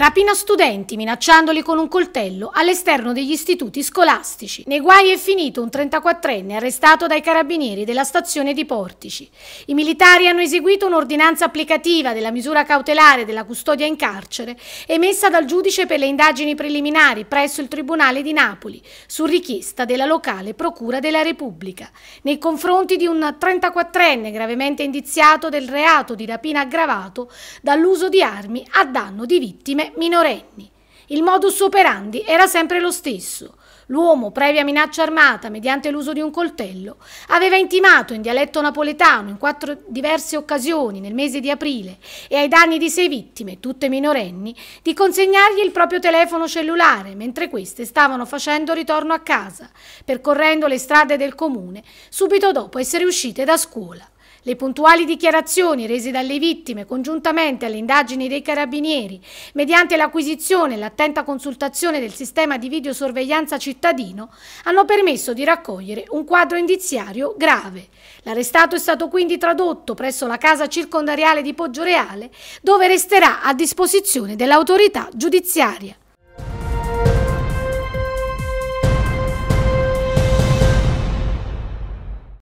Rapina studenti minacciandoli con un coltello all'esterno degli istituti scolastici. Nei guai è finito un 34enne arrestato dai carabinieri della stazione di Portici. I militari hanno eseguito un'ordinanza applicativa della misura cautelare della custodia in carcere emessa dal giudice per le indagini preliminari presso il Tribunale di Napoli su richiesta della locale Procura della Repubblica nei confronti di un 34enne gravemente indiziato del reato di rapina aggravato dall'uso di armi a danno di vittime minorenni. Il modus operandi era sempre lo stesso. L'uomo, previa minaccia armata mediante l'uso di un coltello, aveva intimato in dialetto napoletano in quattro diverse occasioni nel mese di aprile e ai danni di sei vittime, tutte minorenni, di consegnargli il proprio telefono cellulare mentre queste stavano facendo ritorno a casa, percorrendo le strade del comune subito dopo essere uscite da scuola. Le puntuali dichiarazioni rese dalle vittime, congiuntamente alle indagini dei carabinieri, mediante l'acquisizione e l'attenta consultazione del sistema di videosorveglianza cittadino, hanno permesso di raccogliere un quadro indiziario grave. L'arrestato è stato quindi tradotto presso la casa circondariale di Poggioreale, dove resterà a disposizione dell'autorità giudiziaria.